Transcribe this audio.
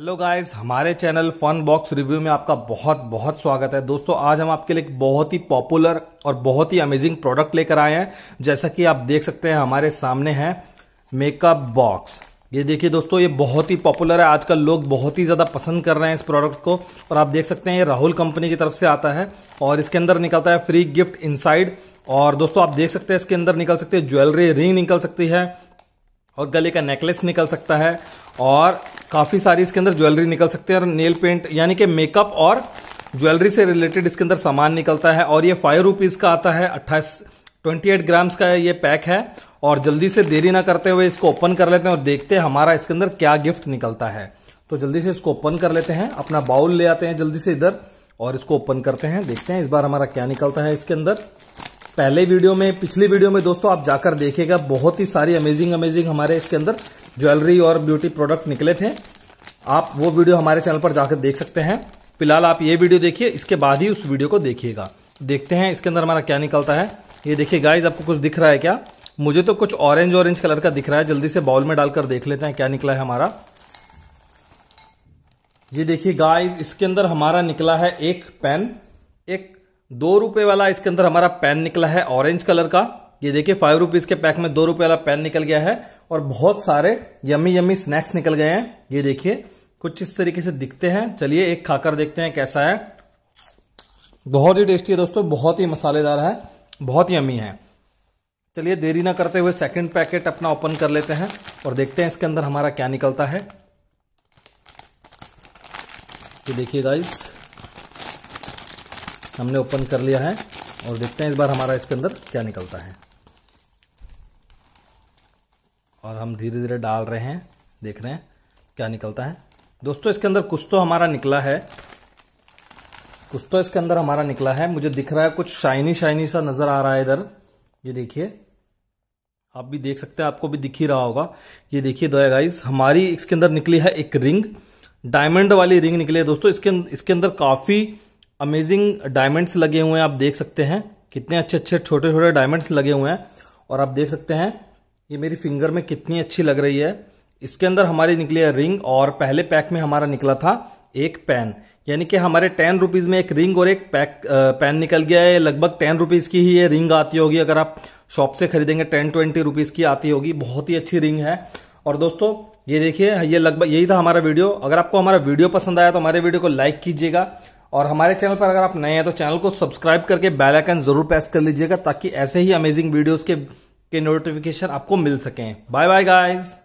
hello guys हमारे channel fun box review में आपका बहुत बहुत स्वागत है दोस्तों आज हम आपके लिए एक बहुत ही पॉपुलर और बहुत ही अमेजिंग प्रोडक्ट लेकर आए हैं जैसा कि आप देख सकते हैं हमारे सामने है मेकअप बॉक्स ये देखिए दोस्तों ये बहुत ही पॉपुलर है आजकल लोग बहुत ही ज़्यादा पसंद कर रहे हैं इस प्रोडक्ट को और आप देख सकते हैं ये राहुल कंपनी की तरफ से आता है और इसके अंदर निकलता है फ्री गिफ्ट इनसाइड और दोस्तों आप देख सकते हैं इसके अंदर निकल सकते हैं ज्वेलरी रिंग निकल सकती है और गले का नेकलेस निकल सकता है और काफ़ी सारी इसके अंदर ज्वेलरी निकल सकती है और नेल पेंट यानी कि मेकअप और ज्वेलरी से रिलेटेड इसके अंदर सामान निकलता है और ये फाइव रुपीज़ का आता है अट्ठाईस ट्वेंटी एट ग्राम्स का ये पैक है और जल्दी से देरी ना करते हुए इसको ओपन कर लेते हैं और देखते हैं हमारा इसके अंदर क्या गिफ्ट निकलता है तो जल्दी से इसको ओपन कर लेते हैं अपना बाउल ले आते हैं जल्दी से इधर और इसको ओपन करते हैं देखते हैं इस बार हमारा क्या निकलता है इसके अंदर पहले वीडियो में पिछली वीडियो में दोस्तों आप जाकर देखिएगा बहुत ही सारी अमेजिंग अमेजिंग हमारे इसके अंदर ज्वेलरी और ब्यूटी प्रोडक्ट निकले थे आप वो वीडियो हमारे चैनल पर जाकर देख सकते हैं फिलहाल आप ये वीडियो देखिए इसके बाद ही उस वीडियो को देखिएगा देखते हैं इसके अंदर हमारा क्या निकलता है ये देखिए गाइज आपको कुछ दिख रहा है क्या मुझे तो कुछ ऑरेंज ऑरेंज कलर का दिख रहा है जल्दी से बाउल में डालकर देख लेते हैं क्या निकला है हमारा ये देखिए गाइज इसके अंदर हमारा निकला है एक पेन एक दो रुपए वाला इसके अंदर हमारा पेन निकला है ऑरेंज कलर का ये देखिए फाइव रुपीज के पैक में दो रुपए वाला पेन निकल गया है और बहुत सारे यमी यमी स्नैक्स निकल गए हैं ये देखिए कुछ इस तरीके से दिखते हैं चलिए एक खाकर देखते हैं कैसा है बहुत ही टेस्टी है दोस्तों बहुत ही मसालेदार है बहुत ही यमी है चलिए देरी ना करते हुए सेकंड पैकेट अपना ओपन कर लेते हैं और देखते हैं इसके अंदर हमारा क्या निकलता है ये देखिए गाइस हमने ओपन कर लिया है और देखते हैं इस बार हमारा इसके अंदर क्या निकलता है और हम धीरे धीरे डाल रहे हैं देख रहे हैं क्या निकलता है दोस्तों इसके अंदर कुछ तो हमारा निकला है कुछ तो इसके अंदर हमारा निकला है मुझे दिख रहा है कुछ शाइनी शाइनी सा नजर आ रहा है इधर ये देखिए आप भी देख सकते हैं आपको भी दिख ही रहा होगा ये देखिए दो गाइस हमारी इसके अंदर निकली है एक रिंग डायमंड वाली रिंग निकली है दोस्तों इसके इसके अंदर काफी अमेजिंग डायमंड्स लगे हुए हैं आप देख सकते हैं कितने अच्छे अच्छे छोटे छोटे डायमंड्स लगे हुए हैं और आप देख सकते हैं ये मेरी फिंगर में कितनी अच्छी लग रही है इसके अंदर हमारी निकली है रिंग और पहले पैक में हमारा निकला था एक पेन यानी कि हमारे टेन रुपीज में एक रिंग और एक पैक पेन निकल गया है लगभग टेन रुपीज की ही ये रिंग आती होगी अगर आप शॉप से खरीदेंगे टेन ट्वेंटी रुपीज की आती होगी बहुत ही अच्छी रिंग है और दोस्तों ये देखिए ये लगभग यही था हमारा वीडियो अगर आपको हमारा वीडियो पसंद आया तो हमारे वीडियो को लाइक कीजिएगा और हमारे चैनल पर अगर आप नए हैं तो चैनल को सब्सक्राइब करके बेल आइकन जरूर प्रेस कर लीजिएगा ताकि ऐसे ही अमेजिंग वीडियोस के के नोटिफिकेशन आपको मिल सकें बाय बाय गाइज़